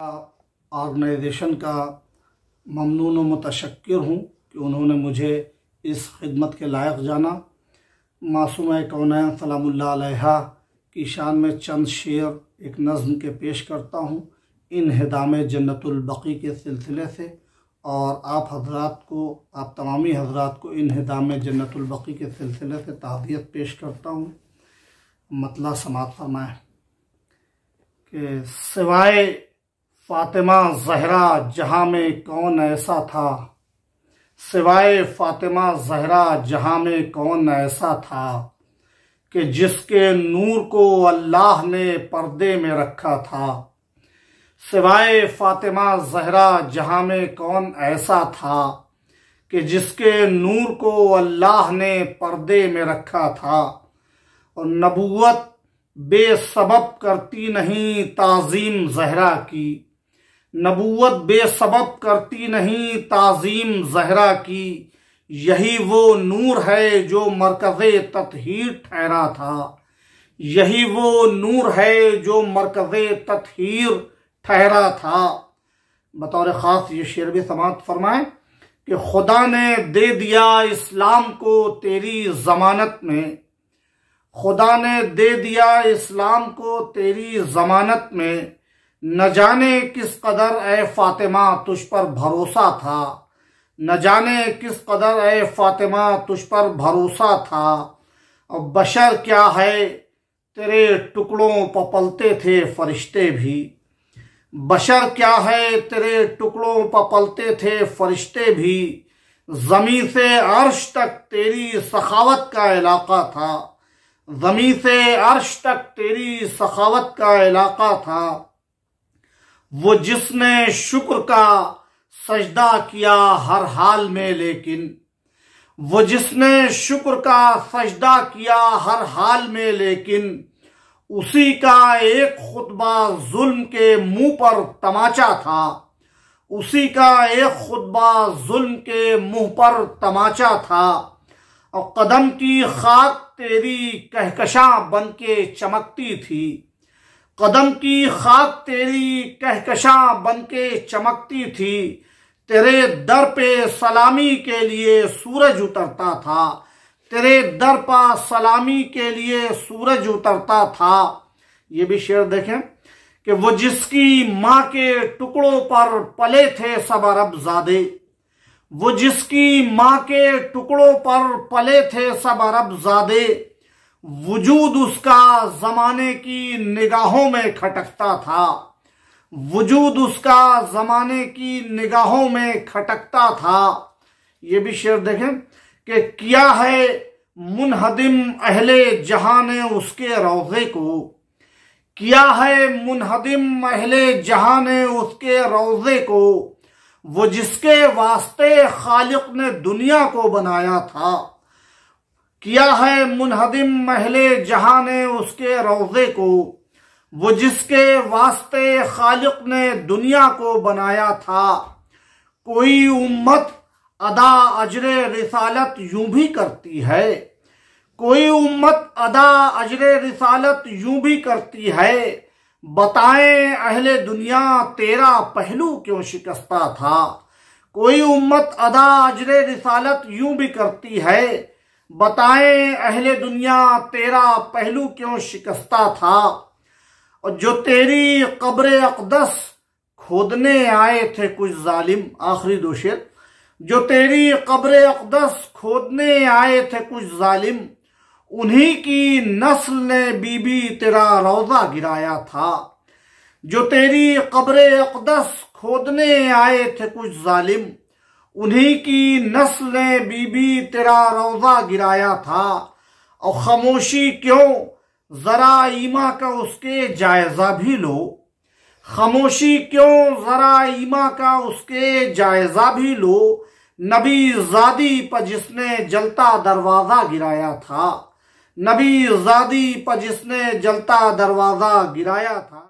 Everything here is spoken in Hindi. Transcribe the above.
ऑर्गेनाइजेशन का ममनून मतशक्र हूँ कि उन्होंने मुझे इस खिदमत के लायक जाना मासूम कौन सलाम्ला की शान में चंद शेर एक नज़म के पेश करता हूँ इन हिदाम जन्नतुलबकी के सिलसिले से और आप हजरात को आप तमामी हजरात को इन हिदाम जन्नतुलबकी के सिलसिले से तहदियत पेश करता हूँ मतला समात फरमाए कि सिवाए फातिमा जहरा जहाँ में कौन ऐसा था सिवाय फातिमा जहरा जहाँ में कौन ऐसा था कि जिसके नूर को अल्लाह ने पर्दे में रखा था सिवाय फातिमा जहरा जहाँ में कौन ऐसा था कि जिसके नूर को अल्लाह ने पर्दे में रखा था और नबूवत बेसबब करती नहीं ताज़ीम जहरा की नबूत बेसबब करती नहीं ताजीम जहरा की यही वो नूर है जो मरकज ततहीर ठहरा था यही वो नूर है जो मरकज ततहीर ठहरा था बतौर ख़ास ये शेर भी समाप्त फरमाए कि खुदा ने दे दिया इस्लाम को तेरी जमानत में खुदा ने दे दिया इस्लाम को तेरी जमानत में न जाने किस कदर ए फातिमा तुझ पर भरोसा था न जाने किस कदर ए फातिमा तुझ पर भरोसा था अब बशर क्या है तेरे टुकड़ों पपलते थे फरिश्ते भी बशर क्या है तेरे टुकड़ों पपलते थे फरिश्ते भी ज़मी से अर्श तक तेरी सखावत का इलाका था ज़मी से अर्श तक तेरी सखावत का इलाका था वो जिसने शुक्र का सजदा किया हर हाल में लेकिन वो जिसने शुक्र का सजदा किया हर हाल में लेकिन उसी का एक खुतबा जुल्म के मुंह पर तमाचा था उसी का एक खुतबा जुल्म के मुंह पर तमाचा था और कदम की खाक तेरी कहकशा बन के चमकती थी कदम की खाक तेरी कहकशां बनके चमकती थी तेरे दर पे सलामी के लिए सूरज उतरता था तेरे दर पा सलामी के लिए सूरज उतरता था ये भी शेर देखें कि वो जिसकी माँ के टुकड़ों पर पले थे सब अरब जादे वो जिसकी माँ के टुकड़ों पर पले थे सब अरब जादे वजूद उसका जमाने की निगाहों में खटकता था वजूद उसका जमाने की निगाहों में खटकता था ये भी शेर देखें कि किया है मुनहदिम अहले जहां ने उसके रोजे को किया है मुनहदिम अहले जहां ने उसके रोजे को वो जिसके वास्ते खालिक ने दुनिया को बनाया था किया है मुनहदिम महले जहां ने उसके रोजे को वो जिसके वास्ते खालिक ने दुनिया को बनाया था कोई उम्मत अदा अजर रिसालत यूं भी करती है कोई उम्मत अदा अजर रिसालत यूं भी करती है बताएं अहले दुनिया तेरा पहलू क्यों शिकस्ता था कोई उम्मत अदा अजर रिसालत यूं भी करती है बताएं अहले दुनिया तेरा पहलू क्यों शिकस्ता था और जो तेरी कब्र अकदस खोदने आए थे कुछ जालिम आखिरी दो शेर जो तेरी कब्र अकदस खोदने आए थे कुछ जालिम उन्हीं की नस्ल ने बीबी तेरा रोजा गिराया था जो तेरी कब्र अकदस खोदने आए थे कुछ जालिम उन्हीं की नस्ल बीबी तेरा रोजा गिराया था और खामोशी क्यों जरा ईमा का उसके जायजा भी लो खामोशी क्यों जरा ईमा का उसके जायजा भी लो नबी जादी पर जिसने जलता दरवाजा गिराया था नबी जादी पर जिसने जलता दरवाजा गिराया था